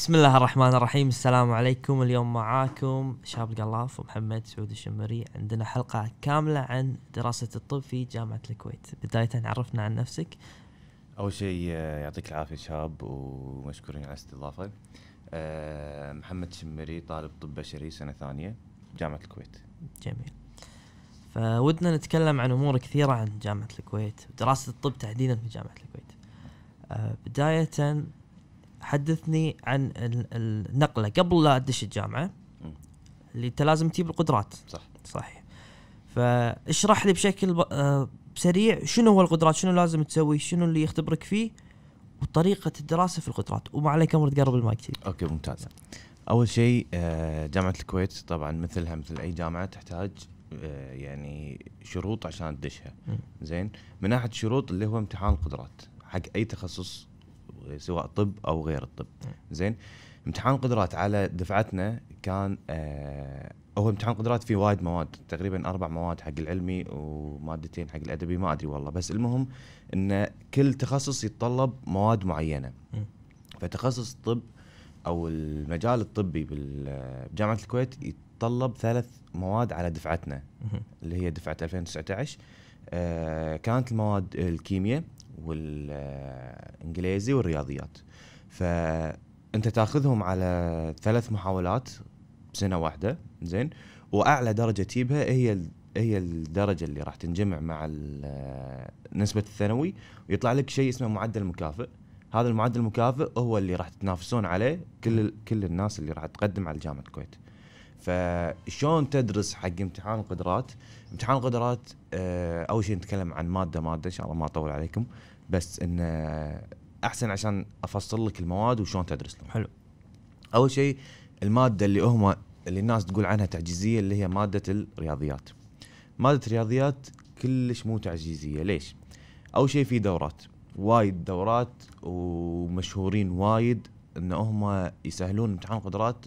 بسم الله الرحمن الرحيم السلام عليكم اليوم معاكم شاب القلاف ومحمد سعود الشمري عندنا حلقة كاملة عن دراسة الطب في جامعة الكويت بداية عرفنا عن نفسك أول شيء يعطيك العافية شاب ومشكورين على الاستضافة أه eh, محمد شمري طالب طب بشري سنة ثانية جامعة الكويت جميل فودنا نتكلم عن أمور كثيرة عن جامعة الكويت ودراسة الطب تحديدا في جامعة الكويت eh، بداية حدثني عن النقله قبل لا ادش الجامعه اللي انت لازم تجيب القدرات صح صحيح فاشرح لي بشكل آه، سريع شنو هو القدرات شنو لازم تسوي شنو اللي يختبرك فيه وطريقه الدراسه في القدرات وما عليك امر تقرب المايك تي. اوكي ممتاز اول شيء آه، جامعه الكويت طبعا مثلها مثل اي جامعه تحتاج آه، يعني شروط عشان تدشها زين من ناحيه الشروط اللي هو امتحان القدرات حق اي تخصص سواء طب او غير الطب زين امتحان القدرات على دفعتنا كان آه هو امتحان قدرات فيه وايد مواد تقريبا اربع مواد حق العلمي ومادتين حق الادبي ما ادري والله بس المهم ان كل تخصص يتطلب مواد معينه فتخصص الطب او المجال الطبي آه، بجامعه الكويت يتطلب ثلاث مواد على دفعتنا اللي هي دفعه 2019 آه كانت المواد الكيمياء والانجليزي والرياضيات فانت تاخذهم على ثلاث محاولات بسنه واحده زين واعلى درجه تجيبها هي هي الدرجه اللي راح تنجمع مع نسبه الثانوي ويطلع لك شيء اسمه معدل مكافئ هذا المعدل المكافئ هو اللي راح تتنافسون عليه كل كل الناس اللي راح تقدم على جامعه الكويت فشلون تدرس حق امتحان القدرات امتحان القدرات آه، اول شيء نتكلم عن ماده ماده ان شاء الله ما اطول عليكم بس ان احسن عشان افصل لك المواد وشلون تدرس لهم حلو اول شيء الماده اللي هم اللي الناس تقول عنها تعجيزيه اللي هي ماده الرياضيات ماده الرياضيات كلش مو تعجيزيه ليش اول شيء في دورات وايد دورات ومشهورين وايد ان هم يسهلون امتحان القدرات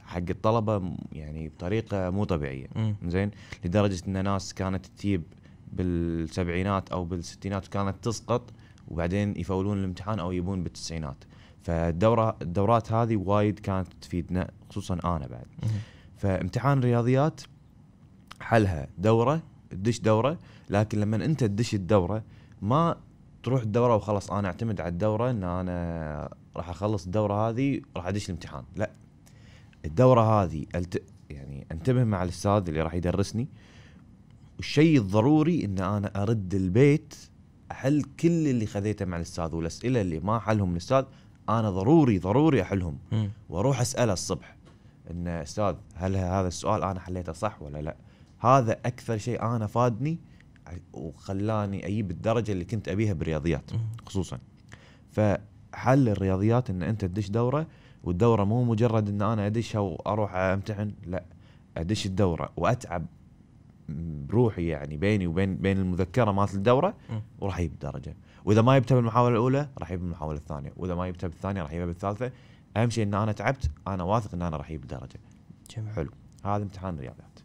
حق الطلبه يعني بطريقه مو طبيعيه زين لدرجه ان ناس كانت تجيب بالسبعينات او بالستينات وكانت تسقط وبعدين يفولون الامتحان او يبون بالتسعينات فالدوره الدورات هذه وايد كانت تفيدنا خصوصا انا بعد فامتحان الرياضيات حلها دوره تدش دوره لكن لما انت تدش الدوره ما تروح الدوره وخلاص انا اعتمد على الدوره ان انا راح اخلص الدوره هذه راح ادش الامتحان لا الدوره هذه يعني انتبه مع الاستاذ اللي راح يدرسني والشيء الضروري ان انا ارد البيت احل كل اللي خذيته مع الاستاذ والاسئله اللي ما حلهم الاستاذ انا ضروري ضروري احلهم واروح اساله الصبح ان استاذ هل هذا السؤال انا حليته صح ولا لا؟ هذا اكثر شيء انا فادني وخلاني اجيب الدرجه اللي كنت ابيها بالرياضيات خصوصا. فحل الرياضيات ان انت تدش دوره والدوره مو مجرد ان انا ادشها واروح امتحن لا ادش الدوره واتعب بروحي يعني بيني وبين بين المذكره مالت الدوره وراح يجيب درجه واذا ما جبتها بالمحاوله الاولى راح يجيب بالمحاوله الثانيه واذا ما جبتها بالثانيه راح يجيبها بالثالثه اهم شيء ان انا تعبت انا واثق ان انا راح اجيب درجه جميل. حلو هذا امتحان الرياضيات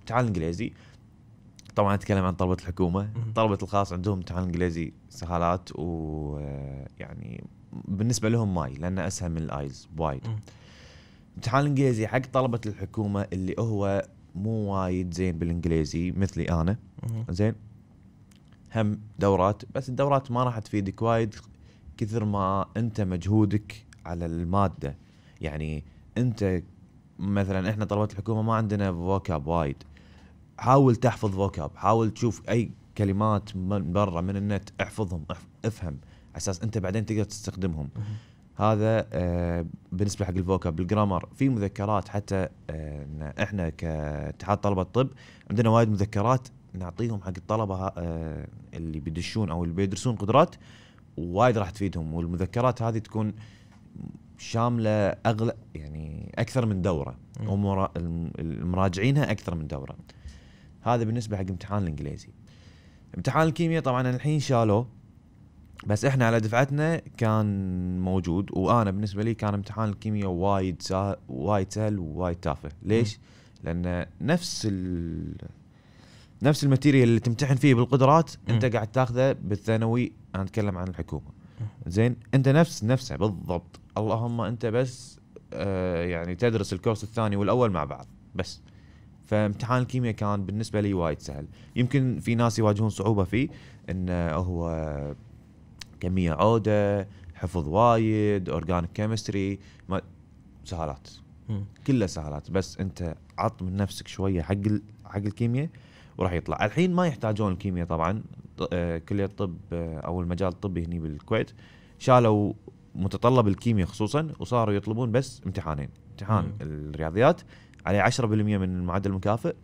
امتحان الانجليزي طبعا اتكلم عن طلبه الحكومه طلبه الخاص عندهم امتحان انجليزي سهالات ويعني بالنسبه لهم ماي لانه اسهل من الايلز وايد امتحان الانجليزي حق طلبه الحكومه اللي هو مو وايد زين بالانجليزي مثلي انا زين هم دورات بس الدورات ما راح تفيدك وايد كثر ما انت مجهودك على الماده يعني انت مثلا احنا طلبات الحكومه ما عندنا فوكاب وايد حاول تحفظ فوكاب حاول تشوف اي كلمات من برا من النت احفظهم افهم على اساس انت بعدين تقدر تستخدمهم هذا آه، بالنسبه حق الفوكاب بالجرامر في مذكرات حتى آه، احنا كاتحاد طلبه الطب عندنا وايد مذكرات نعطيهم حق الطلبه آه، اللي بيدشون او اللي بيدرسون قدرات وايد راح تفيدهم والمذكرات هذه تكون شامله اغلى يعني اكثر من دوره ومراجعينها اكثر من دوره هذا بالنسبه حق امتحان الانجليزي امتحان الكيمياء طبعا الحين شالوه بس احنا على دفعتنا كان موجود وانا بالنسبه لي كان امتحان الكيمياء وايد سهل وايد سهل ووايد تافه ليش لان نفس ال... نفس الماتيريال اللي تمتحن فيه بالقدرات انت قاعد تاخذه بالثانوي انا اتكلم عن الحكومه زين انت نفس نفسه بالضبط اللهم انت بس آه يعني تدرس الكورس الثاني والاول مع بعض بس فامتحان الكيمياء كان بالنسبه لي وايد سهل يمكن في ناس يواجهون صعوبه فيه انه هو كميه عوده حفظ وايد اورجانيك كيمستري سهالات كلها سهالات بس انت عط من نفسك شويه حق حق الكيمياء وراح يطلع الحين ما يحتاجون الكيمياء طبعا آه، كليه الطب آه، او المجال الطبي هنا بالكويت شالوا متطلب الكيمياء خصوصا وصاروا يطلبون بس امتحانين امتحان مم. الرياضيات عليه 10% من المعدل المكافئ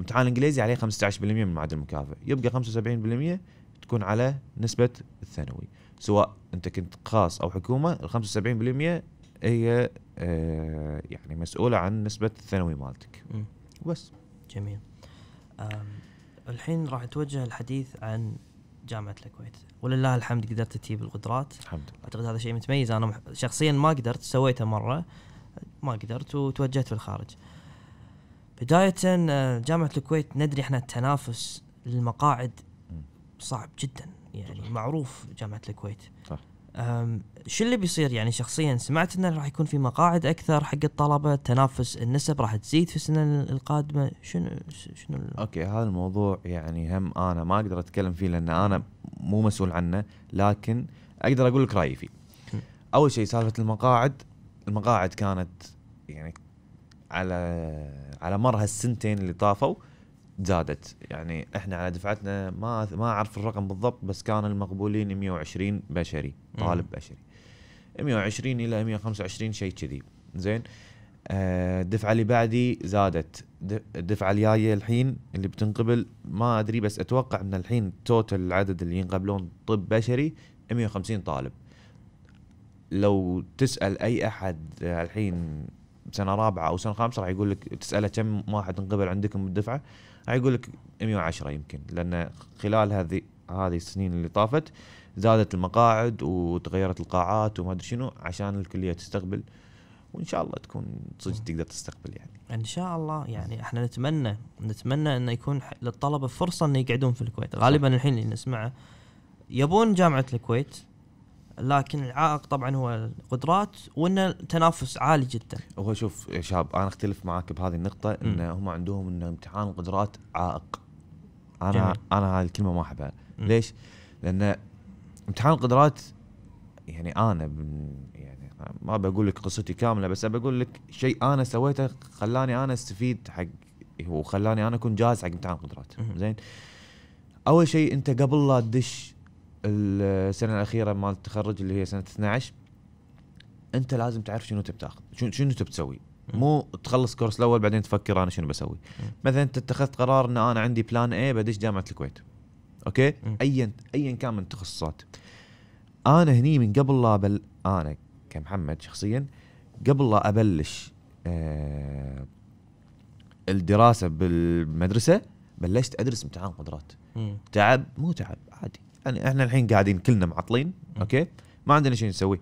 امتحان الانجليزي عليه 15% من المعدل المكافئ يبقى 75% تكون على نسبة الثانوي سواء أنت كنت خاص أو حكومة ال 75% هي آه يعني مسؤولة عن نسبة الثانوي مالتك وبس جميل الحين راح نتوجه الحديث عن جامعة الكويت ولله الحمد قدرت تجيب القدرات الحمد لله أعتقد هذا شيء متميز أنا شخصيا ما قدرت سويته مرة ما قدرت وتوجهت في الخارج بداية آه، جامعة الكويت ندري احنا التنافس للمقاعد صعب جدا يعني معروف جامعه الكويت صح شو اللي بيصير يعني شخصيا سمعت انه راح يكون في مقاعد اكثر حق الطلبه تنافس النسب راح تزيد في السنه القادمه شنو شنو اوكي هذا الموضوع يعني هم انا ما اقدر اتكلم فيه لان انا مو مسؤول عنه لكن اقدر اقول لك رايي فيه اول شيء سالفه المقاعد المقاعد كانت يعني على على مر هالسنتين اللي طافوا زادت يعني احنا على دفعتنا ما ما اعرف الرقم بالضبط بس كان المقبولين 120 بشري طالب بشري 120 الى 125 شيء كذي زين آه، الدفعه اللي بعدي زادت الدفعه الجايه الحين اللي بتنقبل ما ادري بس اتوقع ان الحين توتال العدد اللي ينقبلون طب بشري 150 طالب لو تسال اي احد الحين سنه رابعه او سنه خامسه راح يقول لك تساله كم واحد انقبل عندكم بالدفعه اقول لك 110 يمكن لان خلال هذه هذه السنين اللي طافت زادت المقاعد وتغيرت القاعات وما ادري شنو عشان الكليه تستقبل وان شاء الله تكون صدق تقدر تستقبل يعني. ان شاء الله يعني احنا نتمنى نتمنى انه يكون للطلبه فرصه انه يقعدون في الكويت، غالبا الحين اللي نسمعه يبون جامعه الكويت لكن العائق طبعا هو القدرات وان التنافس عالي جدا. هو شوف يا شاب انا اختلف معاك بهذه النقطه ان هم عندهم ان امتحان القدرات عائق. انا جميل. انا هذه الكلمه ما احبها، ليش؟ لان امتحان القدرات يعني انا يعني ما بقول لك قصتي كامله بس بقول لك شيء انا سويته خلاني انا استفيد حق وخلاني انا اكون جاهز حق امتحان القدرات زين؟ اول شيء انت قبل لا تدش السنه الاخيره مال التخرج اللي هي سنه 12 انت لازم تعرف شنو تبي تاخذ شنو شنو تبي تسوي مو تخلص كورس الاول بعدين تفكر انا شنو بسوي مثلا انت اتخذت قرار ان انا عندي بلان اي بدش جامعه الكويت اوكي ايا ايا كان من التخصصات انا هني من قبل لا بل انا كمحمد شخصيا قبل لا ابلش آه الدراسه بالمدرسه بلشت ادرس امتحان قدرات تعب مو تعب عادي يعني احنا الحين قاعدين كلنا معطلين اوكي ما عندنا شيء نسويه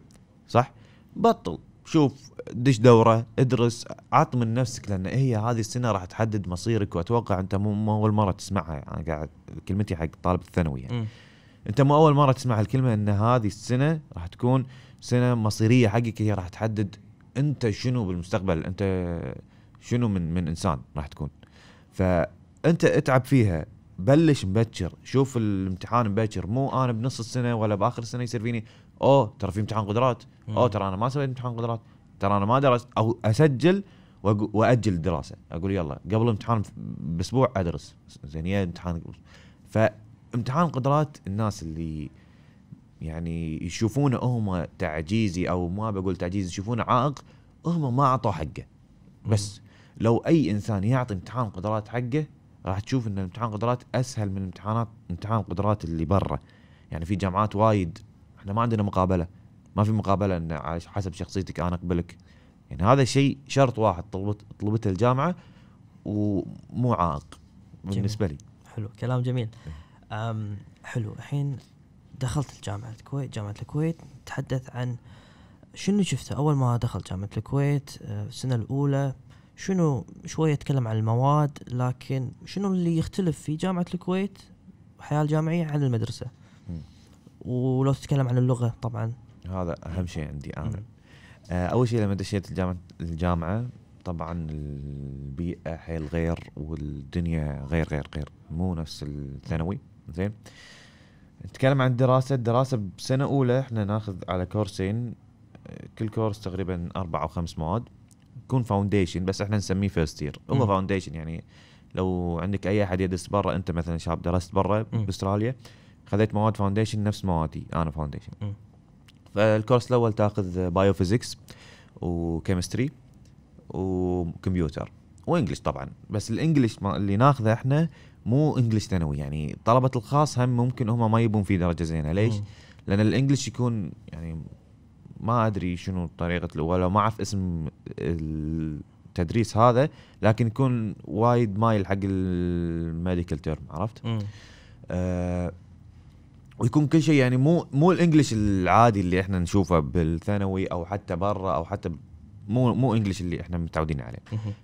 صح بطل شوف دش دوره ادرس عط من نفسك لان هي هذه السنه راح تحدد مصيرك واتوقع انت مو, اول مره تسمعها انا يعني قاعد كلمتي حق طالب الثانوي يعني انت مو اول مره تسمع الكلمه ان هذه السنه راح تكون سنه مصيريه حقك هي راح تحدد انت شنو بالمستقبل انت شنو من من انسان راح تكون فانت اتعب فيها بلش مبكر شوف الامتحان مبكر مو انا بنص السنه ولا باخر السنه يصير فيني اوه ترى في امتحان قدرات اوه ترى انا ما سويت امتحان قدرات ترى انا ما درست او اسجل واجل الدراسه اقول يلا قبل الامتحان باسبوع ادرس زين يا امتحان فامتحان قدرات الناس اللي يعني يشوفونه هم تعجيزي او ما بقول تعجيزي يشوفونه عائق هم ما اعطوه حقه بس لو اي انسان يعطي امتحان قدرات حقه راح تشوف ان امتحان قدرات اسهل من امتحانات امتحان قدرات اللي برا يعني في جامعات وايد احنا ما عندنا مقابله ما في مقابله ان حسب شخصيتك انا اقبلك يعني هذا شيء شرط واحد طلبت طلبته الجامعه ومو عائق بالنسبه لي حلو كلام جميل إيه. أم حلو الحين دخلت الجامعة الكويت جامعة الكويت تحدث عن شنو شفته أول ما دخلت جامعة الكويت أه، السنة الأولى شنو شوية اتكلم عن المواد لكن شنو اللي يختلف في جامعة الكويت الحياة الجامعية عن المدرسة ولو تتكلم عن اللغة طبعا هذا أهم شيء عندي أنا آه أول شيء لما دشيت الجامعة, الجامعة طبعا البيئة حيل غير والدنيا غير غير غير مو نفس الثانوي زين نتكلم عن الدراسة الدراسة بسنة أولى احنا ناخذ على كورسين آه، كل كورس تقريبا أربع أو خمس مواد يكون فاونديشن بس احنا نسميه فيرست يير هو فاونديشن يعني لو عندك اي احد يدرس برا انت مثلا شاب درست برا باستراليا خذيت مواد فاونديشن نفس موادي انا فاونديشن فالكورس الاول تاخذ بايو وكيمستري وكمبيوتر وانجلش طبعا بس الانجلش اللي ناخذه احنا مو انجلش ثانوي يعني طلبه الخاص هم ممكن هم ما يبون فيه درجه زينه ليش؟ لان الانجلش يكون يعني ما ادري شنو طريقه ولا ما اعرف اسم التدريس هذا لكن يكون وايد مايل حق الميديكال تيرم عرفت؟ آه ويكون كل شيء يعني مو مو الانجليش العادي اللي احنا نشوفه بالثانوي او حتى برا او حتى مو مو انجلش اللي احنا متعودين عليه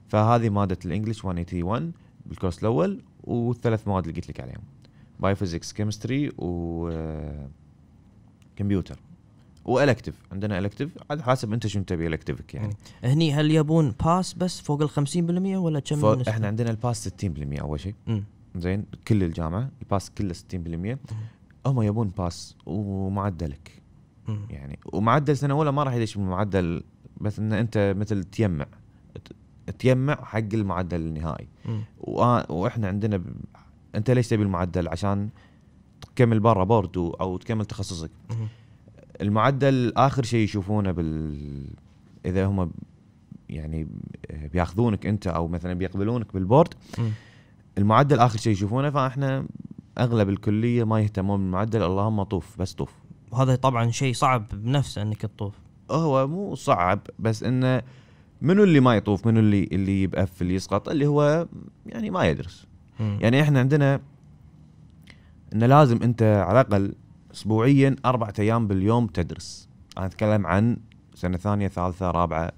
فهذه ماده الانجليش 181 بالكورس الاول والثلاث مواد اللي قلت لك عليهم فيزكس كيمستري و كمبيوتر آه، والكتف عندنا الكتف على حسب انت شو تبي الكتفك يعني هني هل يبون باس بس فوق ال 50% ولا كم فوق احنا عندنا الباس 60% اول شيء زين كل الجامعه الباس كله 60% هم يبون باس ومعدلك يعني ومعدل سنه اولى ما راح يدش بالمعدل بس ان انت مثل تيمع تيمع حق المعدل النهائي واحنا عندنا ب... انت ليش تبي المعدل عشان تكمل برا بورد او تكمل تخصصك المعدل اخر شيء يشوفونه بال اذا هم يعني بياخذونك انت او مثلا بيقبلونك بالبورد المعدل اخر شيء يشوفونه فاحنا اغلب الكليه ما يهتمون بالمعدل اللهم طوف بس طوف وهذا طبعا شيء صعب بنفسه انك تطوف هو مو صعب بس انه منو اللي ما يطوف منو اللي اللي يبقف اللي يسقط اللي هو يعني ما يدرس مم. يعني احنا عندنا انه لازم انت على الاقل اسبوعيا اربع ايام باليوم تدرس انا اتكلم عن سنه ثانيه ثالثه رابعه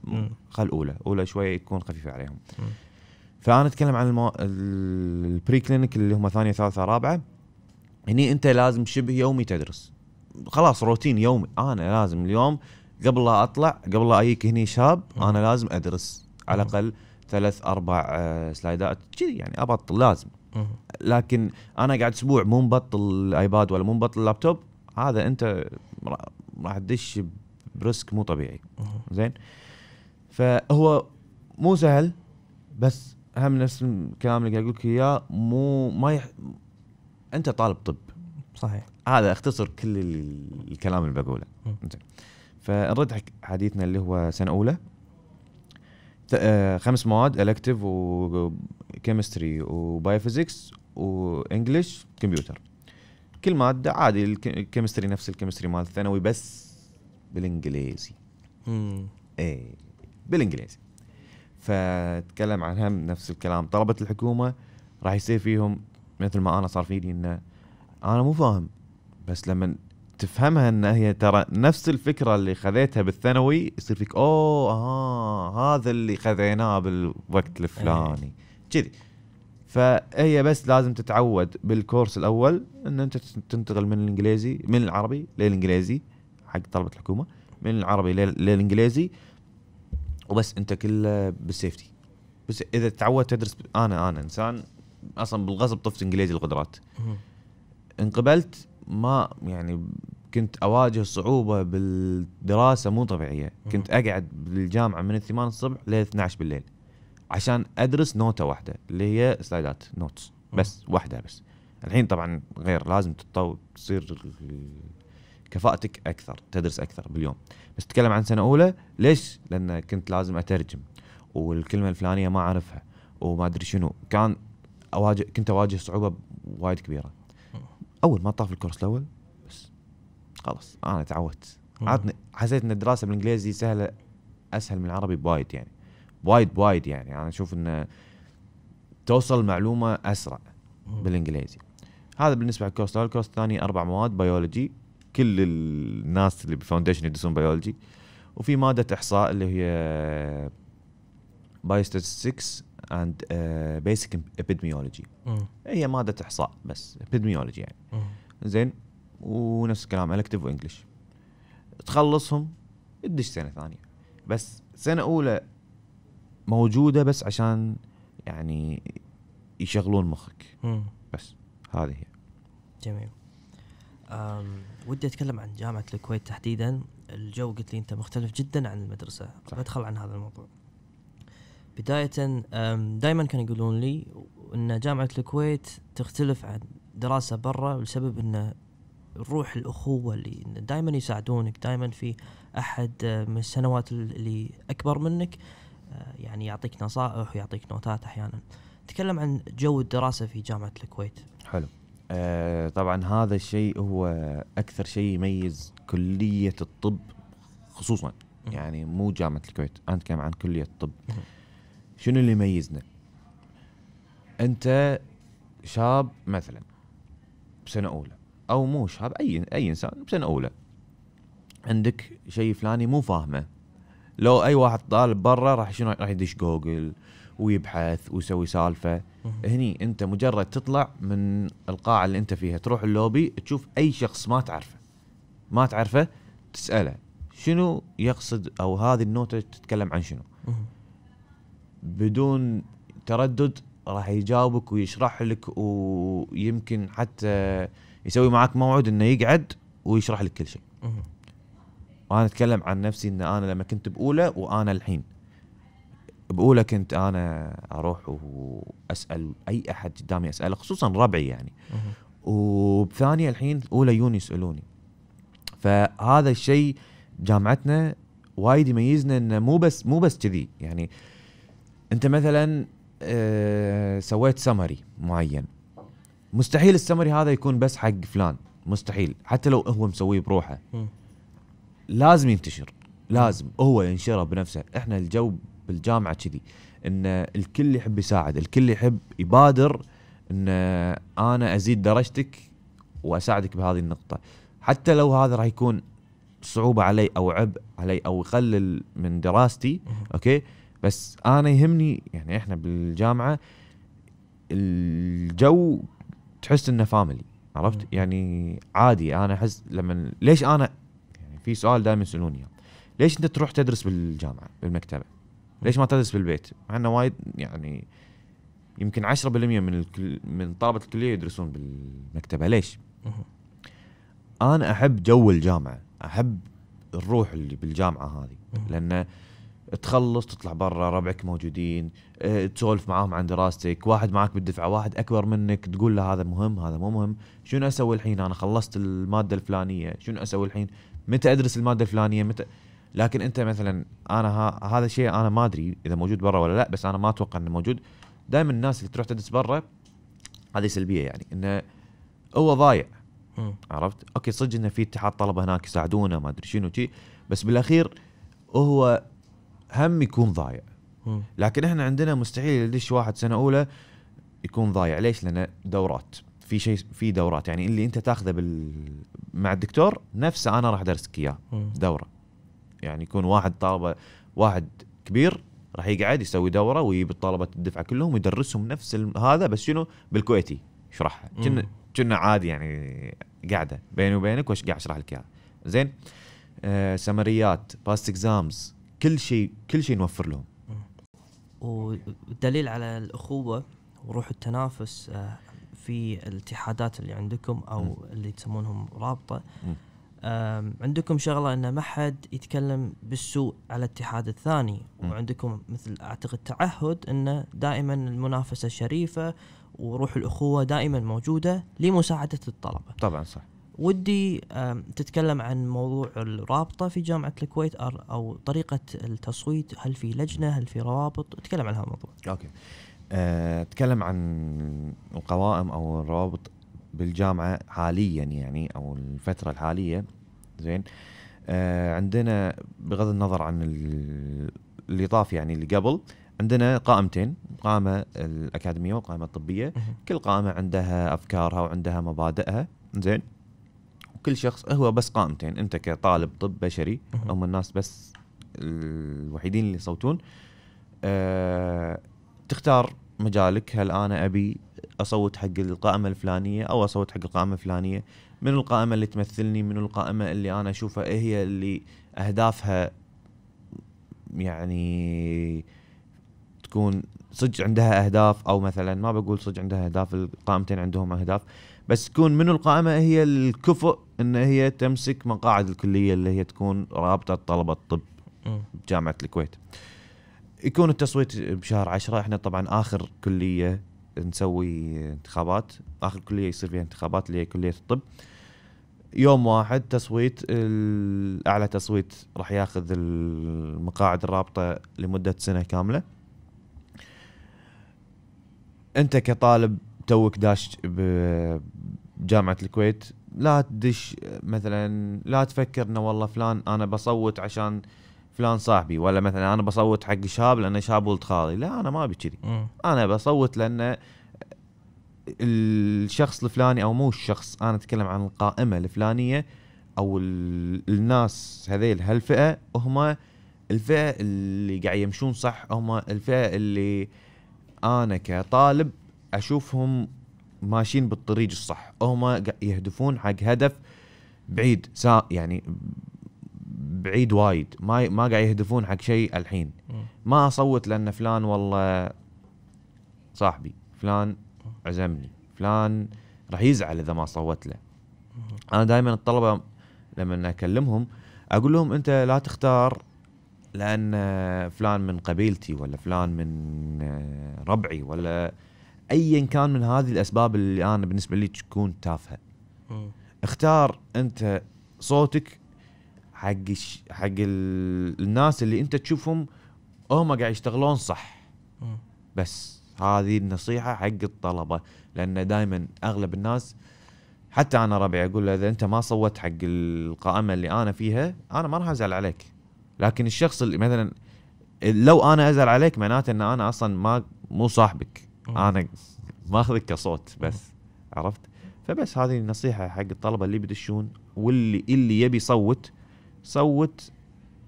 خل اولى اولى شويه يكون خفيفه عليهم فانا اتكلم عن المو... البري كلينيك اللي هم ثانيه ثالثه رابعه هني انت لازم شبه يومي تدرس خلاص روتين يومي انا لازم اليوم قبل لا اطلع قبل لا اجيك هني شاب انا لازم ادرس على الاقل ثلاث اربع آه، سلايدات كذي يعني ابطل لازم لكن انا قاعد اسبوع مو مبطل الايباد ولا مو مبطل اللابتوب هذا انت راح تدش بريسك مو طبيعي زين فهو مو سهل بس هم نفس الكلام اللي قاعد اقول لك اياه مو ما يح... انت طالب طب صحيح هذا اختصر كل الكلام اللي بقوله زين فنرد حديثنا اللي هو سنه اولى آه، خمس مواد الكتف و كيمستري وبايوفيزكس وانجلش كمبيوتر كل ماده عادي الكيمستري نفس الكيمستري مال الثانوي بس بالانجليزي امم ايه بالانجليزي فتكلم عنها نفس الكلام طلبة الحكومه راح يصير فيهم مثل ما انا صار فيني انه انا مو فاهم بس لما تفهمها ان هي ترى نفس الفكره اللي خذيتها بالثانوي يصير فيك اوه اه هذا اللي خذيناه بالوقت إيه. الفلاني أيه. كذي فهي بس لازم تتعود بالكورس الاول ان انت تنتقل من الانجليزي من العربي للانجليزي حق طلبه الحكومه من العربي للانجليزي وبس انت كله بالسيفتي بس اذا تعودت تدرس انا انا انسان اصلا بالغصب طفت انجليزي القدرات انقبلت ما يعني كنت اواجه صعوبه بالدراسه مو طبيعيه كنت اقعد بالجامعه من 8 الصبح ل 12 بالليل عشان ادرس نوته واحده اللي هي سلايدات نوتس بس واحده بس الحين طبعا غير لازم تتطور تصير كفاءتك اكثر تدرس اكثر باليوم بس تكلم عن سنه اولى ليش لان كنت لازم اترجم والكلمه الفلانيه ما اعرفها وما ادري شنو كان اواجه كنت اواجه صعوبه وايد كبيره اول ما طاف الكورس الاول بس خلاص انا تعودت عادني حسيت ان الدراسه بالانجليزي سهله اسهل من العربي بوايد يعني وايد وايد يعني انا اشوف انه توصل معلومة اسرع بالانجليزي هذا بالنسبه على الكورس الكورس الثاني اربع مواد بيولوجي كل الناس اللي بالفاونديشن يدرسون بيولوجي وفي ماده احصاء اللي هي بايوستاتستكس اند بيسك ابيدميولوجي هي ماده احصاء بس ابيدميولوجي يعني زين ونفس الكلام الكتيف وانجلش تخلصهم تدش سنه ثانيه بس سنه اولى موجوده بس عشان يعني يشغلون مخك مم. بس هذه هي جميل ودي اتكلم عن جامعه الكويت تحديدا الجو قلت لي انت مختلف جدا عن المدرسه بدخل عن هذا الموضوع بدايه دائما كانوا يقولون لي ان جامعه الكويت تختلف عن دراسه برا بسبب ان روح الاخوه اللي دائما يساعدونك دائما في احد من السنوات اللي اكبر منك آه، يعني يعطيك نصائح ويعطيك نوتات احيانا تكلم عن جو الدراسه في جامعه الكويت حلو آه طبعا هذا الشيء هو اكثر شيء يميز كليه الطب خصوصا يعني مو جامعه الكويت انا اتكلم عن كليه الطب شنو اللي يميزنا انت شاب مثلا بسنه اولى او مو شاب اي اي انسان بسنه اولى عندك شيء فلاني مو فاهمه لو اي واحد طالب برا راح شنو راح يدش جوجل ويبحث ويسوي سالفه هني انت مجرد تطلع من القاعه اللي انت فيها تروح اللوبي تشوف اي شخص ما تعرفه ما تعرفه تساله شنو يقصد او هذه النوته تتكلم عن شنو بدون تردد راح يجاوبك ويشرح لك ويمكن حتى يسوي معك موعد انه يقعد ويشرح لك كل شيء وانا اتكلم عن نفسي ان انا لما كنت باولى وانا الحين باولى كنت انا اروح واسال اي احد قدامي اساله خصوصا ربعي يعني وبثانيه الحين اولى يوني يسالوني فهذا الشيء جامعتنا وايد يميزنا انه مو بس مو بس كذي يعني انت مثلا أه سويت سمري معين مستحيل السمري هذا يكون بس حق فلان مستحيل حتى لو هو مسويه بروحه لازم ينتشر لازم هو ينشره بنفسه احنا الجو بالجامعه كذي ان الكل يحب يساعد الكل يحب يبادر ان انا ازيد درجتك واساعدك بهذه النقطه حتى لو هذا راح يكون صعوبه علي او عبء علي او يقلل من دراستي اوكي بس انا يهمني يعني احنا بالجامعه الجو تحس انه فاميلي عرفت يعني عادي انا احس لما ليش انا في سؤال دائما يسالوني اياه ليش انت تروح تدرس بالجامعه بالمكتبه؟ ليش ما تدرس بالبيت؟ مع انه وايد يعني يمكن 10% من الكل من طلبه الكليه يدرسون بالمكتبه ليش؟ انا احب جو الجامعه احب الروح اللي بالجامعه هذه لانه تخلص تطلع برا ربعك موجودين آه، تسولف معاهم عن دراستك واحد معك بالدفعه واحد اكبر منك تقول له هذا مهم هذا مو مهم شنو اسوي الحين انا خلصت الماده الفلانيه شنو اسوي الحين متى ادرس الماده الفلانيه متى لكن انت مثلا انا ها هذا الشيء انا ما ادري اذا موجود برا ولا لا بس انا ما اتوقع انه موجود دائما الناس اللي تروح تدرس برا هذه سلبيه يعني انه هو ضايع عرفت اوكي صدق انه في اتحاد طلبه هناك يساعدونه ما ادري شنو شيء بس بالاخير هو هم يكون ضايع لكن احنا عندنا مستحيل يدش واحد سنه اولى يكون ضايع ليش لان دورات في شيء في دورات يعني اللي انت تاخذه بال مع الدكتور نفسه انا راح ادرسك اياه دوره يعني يكون واحد طالبه واحد كبير راح يقعد يسوي دوره ويجيب الطلبه الدفعه كلهم ويدرسهم نفس هذا بس شنو بالكويتي يشرحها كنا كنا عادي يعني قاعده بيني وبينك وش قاعد اشرح لك اياها زين آه سمريات باست اكزامز كل شيء كل شيء نوفر لهم والدليل على الاخوه وروح التنافس آه، في الاتحادات اللي عندكم او م. اللي تسمونهم رابطه عندكم شغله ان ما حد يتكلم بالسوء على الاتحاد الثاني م. وعندكم مثل اعتقد تعهد انه دائما المنافسه شريفه وروح الاخوه دائما موجوده لمساعده الطلبه. طبعا صح. ودي تتكلم عن موضوع الرابطه في جامعه الكويت او طريقه التصويت هل في لجنه هل في روابط تتكلم عن هذا الموضوع اوكي آه، تكلم عن القوائم او الروابط بالجامعه حاليا يعني او الفتره الحاليه زين آه، عندنا بغض النظر عن اللي طاف يعني اللي قبل عندنا قائمتين قائمه الاكاديميه والقائمه الطبيه كل قائمه عندها افكارها وعندها مبادئها زين وكل شخص هو بس قائمتين انت كطالب طب بشري هم الناس بس الوحيدين اللي يصوتون آه تختار مجالك هل انا ابي اصوت حق القائمه الفلانيه او اصوت حق القائمه الفلانيه من القائمه اللي تمثلني من القائمه اللي انا اشوفها إيه هي اللي اهدافها يعني تكون صدق عندها اهداف او مثلا ما بقول صدق عندها اهداف القائمتين عندهم اهداف بس تكون من القائمه هي الكفؤ ان هي تمسك مقاعد الكليه اللي هي تكون رابطه طلبه الطب بجامعه الكويت. يكون التصويت بشهر عشرة احنا طبعا اخر كليه نسوي انتخابات اخر كليه يصير فيها انتخابات اللي هي كليه الطب يوم واحد تصويت الاعلى تصويت راح ياخذ المقاعد الرابطه لمده سنه كامله انت كطالب توك داش بجامعه الكويت لا تدش مثلا لا تفكر انه والله فلان انا بصوت عشان آه فلان صاحبي ولا مثلا انا بصوت حق شهاب لانه شهاب ولد خالي لا انا ما ابي كذي انا بصوت لانه الشخص الفلاني او مو الشخص انا اتكلم عن القائمه الفلانيه او الناس هذيل هالفئه هم الفئه اللي قاعد يمشون صح هم الفئه اللي انا كطالب اشوفهم ماشيين بالطريق الصح هم يهدفون حق هدف بعيد سا يعني بعيد وايد ما ما قاعد يهدفون حق شيء الحين ما اصوت لان فلان والله صاحبي فلان عزمني فلان راح يزعل اذا ما صوت له انا دائما الطلبه لما اكلمهم اقول لهم انت لا تختار لان فلان من قبيلتي ولا فلان من ربعي ولا ايا كان من هذه الاسباب اللي انا بالنسبه لي تكون تافهه اختار انت صوتك حق حق الناس اللي انت تشوفهم هم قاعد يشتغلون صح بس هذه النصيحه حق الطلبه لان دائما اغلب الناس حتى انا ربعي اقول له اذا انت ما صوت حق القائمه اللي انا فيها انا ما راح ازعل عليك لكن الشخص اللي مثلا لو انا ازعل عليك معناته ان انا اصلا ما مو صاحبك انا ماخذك كصوت بس عرفت فبس هذه النصيحه حق الطلبه اللي بدشون واللي اللي يبي يصوت صوت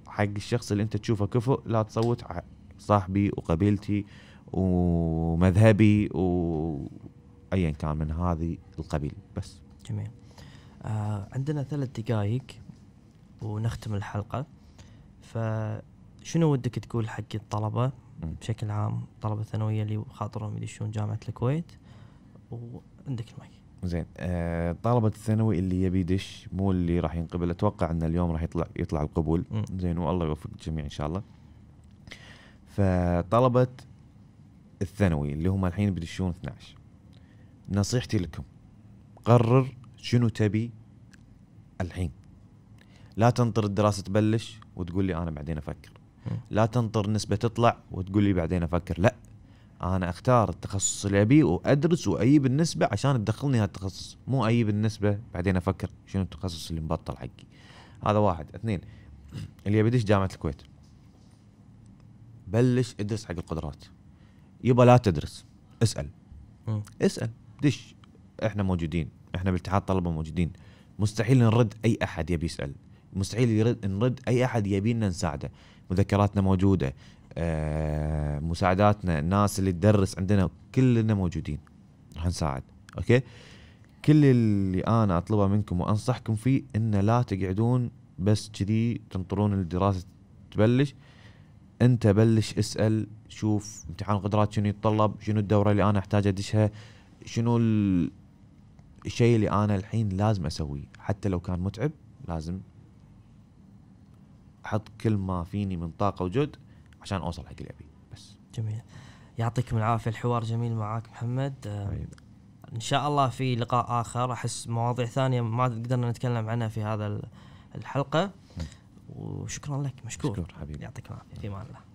حق الشخص اللي انت تشوفه كفؤ لا تصوت صاحبي وقبيلتي ومذهبي و ايا كان من هذه القبيل بس جميل آه عندنا ثلاث دقائق ونختم الحلقه فشنو ودك تقول حق الطلبه بشكل عام طلبه ثانويه اللي خاطرهم يدشون جامعه الكويت وعندك المايك زين طلبة آه، طالبة الثانوي اللي يبي يدش مو اللي راح ينقبل اتوقع ان اليوم راح يطلع يطلع القبول زين والله يوفق الجميع ان شاء الله فطلبة الثانوي اللي هم الحين بيدشون 12 نصيحتي لكم قرر شنو تبي الحين لا تنطر الدراسة تبلش وتقول لي أنا بعدين أفكر لا تنطر نسبة تطلع وتقول لي بعدين أفكر لا انا اختار التخصص اللي ابيه وادرس واجيب النسبه عشان تدخلني هالتخصص مو اجيب النسبه بعدين افكر شنو التخصص اللي مبطل حقي هذا واحد اثنين اللي يبي يدش جامعه الكويت بلش ادرس حق القدرات يبا لا تدرس اسال اسال دش احنا موجودين احنا بالاتحاد طلبه موجودين مستحيل نرد اي احد يبي يسال مستحيل يرد نرد اي احد يبينا نساعده مذكراتنا موجوده آه مساعداتنا الناس اللي تدرس عندنا كلنا موجودين راح نساعد اوكي كل اللي انا اطلبه منكم وانصحكم فيه ان لا تقعدون بس كذي تنطرون الدراسه تبلش انت بلش اسال شوف امتحان القدرات شنو يتطلب شنو الدوره اللي انا احتاج ادشها شنو الشيء اللي انا الحين لازم اسويه حتى لو كان متعب لازم احط كل ما فيني من طاقه وجهد عشان اوصل حق اللي ابيه جميل يعطيكم العافيه الحوار جميل معاك محمد آه، طيب. ان شاء الله في لقاء اخر احس مواضيع ثانيه ما قدرنا نتكلم عنها في هذا الحلقه نعم. وشكرا لك مشكور, مشكور حبيبي يعطيك العافيه في امان الله